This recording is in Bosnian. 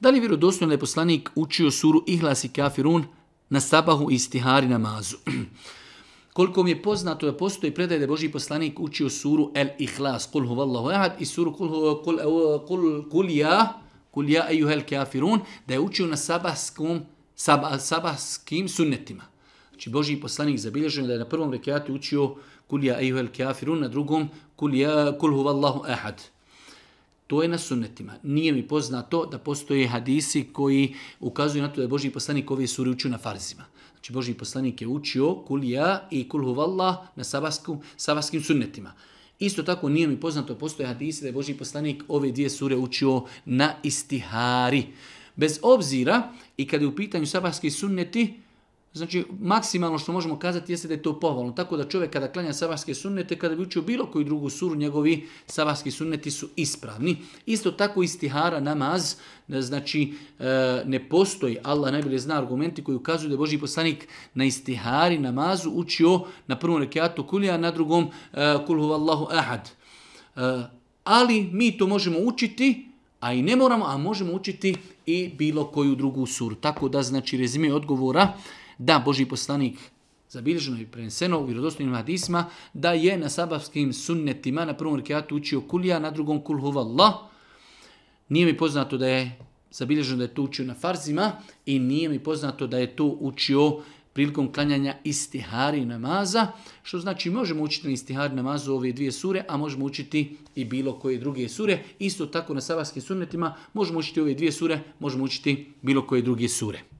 Da li vjerodosno je poslanik učio suru Ihlas i Kafirun na sabahu i stihari namazu? Koliko mi je poznato da postoji predaj da je Boži poslanik učio suru El Ihlas, kul huvallahu ahad, i suru kul, kul, kul, kul ja, kul ja ejuhel kafirun, da je učio na sabahskom, sabahskim sunnetima. Znači Boži poslanik zabilježen da je na prvom rekiatu učio kul ja ejuhel kafirun, na drugom kul, ja, kul huvallahu ahad. To je na sunnetima. Nije mi poznato da postoje hadisi koji ukazuju na to da je Boži poslanik ove suri učio na farzima. Znači Boži poslanik je učio kul ja i kul huvallah na sabasku, sabaskim sunnetima. Isto tako nije mi poznato postoje hadisi da je Boži poslanik ove dvije sure učio na istihari. Bez obzira i kada je u pitanju sabahski sunneti, Znači, maksimalno što možemo kazati jeste da je to povoljno. Tako da čovjek kada klanja sabahske sunnete, kada bi učio bilo koju drugu suru, njegovi sabahski sunneti su ispravni. Isto tako istihara namaz, e, znači e, ne postoji, Allah najbolje zna argumenti koji ukazuju da je Boži poslanik na istihari namazu učio na prvom rekiatu kulija, na drugom e, kulhu vallahu ahad. Ali mi to možemo učiti, a i ne moramo, a možemo učiti i bilo koju drugu suru. Tako da, znači, rezime odgovora, da, Boži poslanik zabilježeno i preneseno u vjerodostojnim hadisma, da je na sabavskim sunnetima na prvom rekiatu učio kulija, na drugom kulhuvalla. Nije mi poznato da je zabilježeno da je to učio na farzima i nije mi poznato da je to učio prilikom klanjanja istihari namaza, što znači možemo učiti na istihari namazu ove dvije sure, a možemo učiti i bilo koje druge sure. Isto tako na sabarskim sunnetima možemo učiti ove dvije sure, možemo učiti bilo koje druge sure.